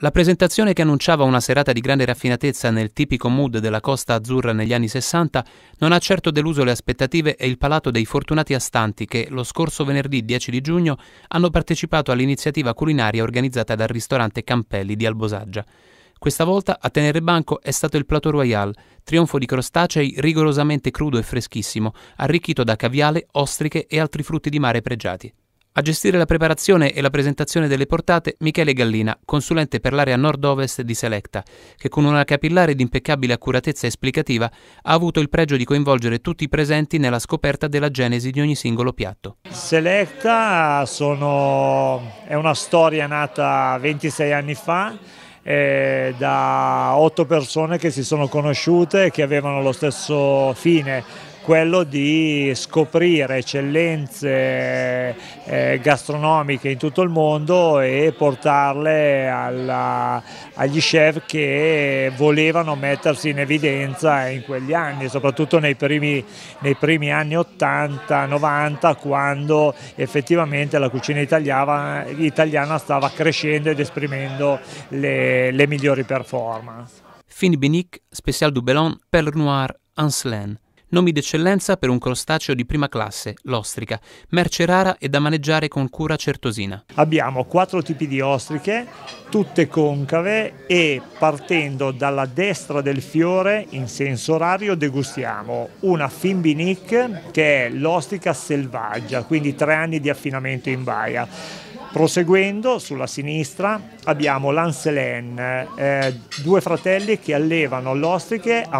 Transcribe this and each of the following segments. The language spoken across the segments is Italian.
La presentazione che annunciava una serata di grande raffinatezza nel tipico mood della Costa Azzurra negli anni 60 non ha certo deluso le aspettative e il palato dei fortunati astanti che lo scorso venerdì 10 di giugno hanno partecipato all'iniziativa culinaria organizzata dal ristorante Campelli di Albosaggia. Questa volta a tenere banco è stato il Plateau Royal, trionfo di crostacei rigorosamente crudo e freschissimo, arricchito da caviale, ostriche e altri frutti di mare pregiati. A gestire la preparazione e la presentazione delle portate Michele Gallina, consulente per l'area nord-ovest di Selecta, che con una capillare ed impeccabile accuratezza esplicativa ha avuto il pregio di coinvolgere tutti i presenti nella scoperta della genesi di ogni singolo piatto. Selecta sono... è una storia nata 26 anni fa eh, da otto persone che si sono conosciute e che avevano lo stesso fine quello di scoprire eccellenze eh, gastronomiche in tutto il mondo e portarle alla, agli chef che volevano mettersi in evidenza in quegli anni, soprattutto nei primi, nei primi anni 80-90 quando effettivamente la cucina italiana, italiana, stava crescendo ed esprimendo le, le migliori performance. Fini Binic, Special du Belon, Perle Noir, Anselin nomi d'eccellenza per un crostaceo di prima classe, l'ostrica, merce rara e da maneggiare con cura certosina. Abbiamo quattro tipi di ostriche, tutte concave e partendo dalla destra del fiore in senso orario degustiamo una Fimbinic che è l'ostrica selvaggia, quindi tre anni di affinamento in baia Proseguendo sulla sinistra abbiamo l'Anselen, eh, due fratelli che allevano l'ostriche a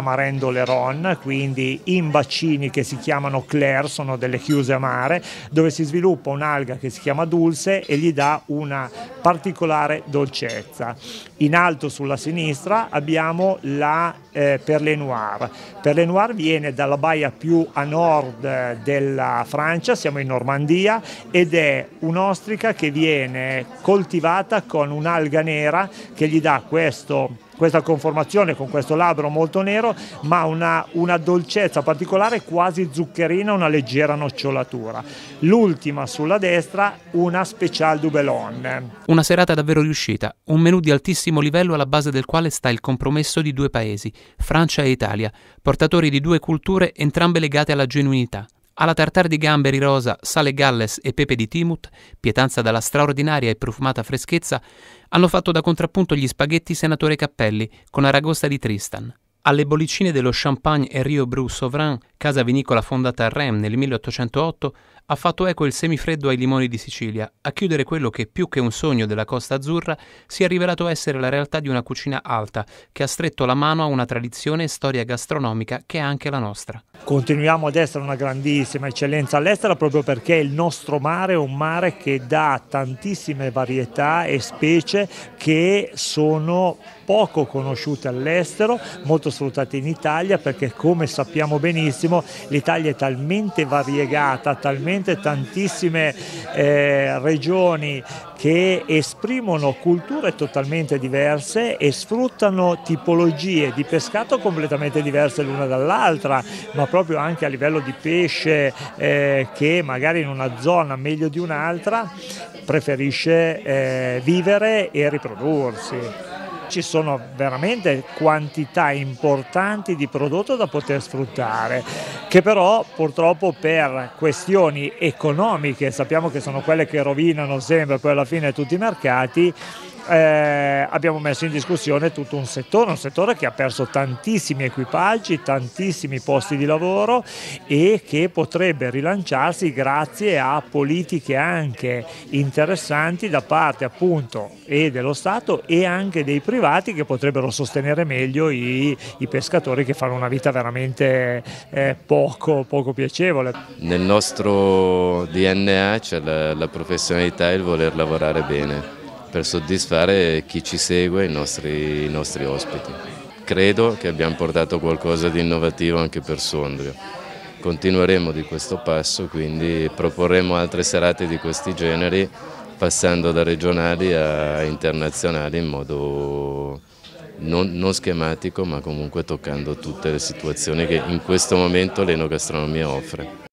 ron, quindi in bacini che si chiamano Claire, sono delle chiuse a mare, dove si sviluppa un'alga che si chiama dulce e gli dà una particolare dolcezza. In alto sulla sinistra abbiamo la eh, Perlenoir. Perlenoir viene dalla baia più a nord eh, della Francia, siamo in Normandia, ed è un'ostrica che viene viene coltivata con un'alga nera che gli dà questo questa conformazione con questo labbro molto nero, ma una, una, dolcezza particolare quasi zuccherina, una leggera nocciolatura. L'ultima sulla destra, una special du Una serata davvero riuscita, un menù di altissimo livello alla base del quale sta il compromesso di due paesi, Francia e Italia, portatori di due culture entrambe legate alla genuinità alla tartar di gamberi rosa, sale galles e pepe di Timut, pietanza dalla straordinaria e profumata freschezza, hanno fatto da contrappunto gli spaghetti senatore Cappelli con aragosta di Tristan. Alle bollicine dello Champagne e Rio Bru Sovrin, casa vinicola fondata a Rennes nel 1808, ha fatto eco il semifreddo ai limoni di Sicilia, a chiudere quello che più che un sogno della Costa Azzurra si è rivelato essere la realtà di una cucina alta, che ha stretto la mano a una tradizione e storia gastronomica che è anche la nostra. Continuiamo ad essere una grandissima eccellenza all'estero proprio perché il nostro mare è un mare che dà tantissime varietà e specie che sono poco conosciute all'estero, molto sfruttate in Italia perché come sappiamo benissimo l'Italia è talmente variegata, talmente tantissime eh, regioni che esprimono culture totalmente diverse e sfruttano tipologie di pescato completamente diverse l'una dall'altra, ma proprio anche a livello di pesce eh, che magari in una zona meglio di un'altra preferisce eh, vivere e riprodursi. Ci sono veramente quantità importanti di prodotto da poter sfruttare, che però purtroppo per questioni economiche, sappiamo che sono quelle che rovinano sempre poi alla fine tutti i mercati, eh, abbiamo messo in discussione tutto un settore, un settore che ha perso tantissimi equipaggi, tantissimi posti di lavoro e che potrebbe rilanciarsi grazie a politiche anche interessanti da parte appunto e dello Stato e anche dei privati che potrebbero sostenere meglio i, i pescatori che fanno una vita veramente eh, poco, poco piacevole. Nel nostro DNA c'è la, la professionalità e il voler lavorare bene per soddisfare chi ci segue, i nostri, i nostri ospiti. Credo che abbiamo portato qualcosa di innovativo anche per Sondrio. Continueremo di questo passo, quindi proporremo altre serate di questi generi passando da regionali a internazionali in modo non, non, schematico ma comunque toccando tutte le situazioni che in questo momento l'enogastronomia offre.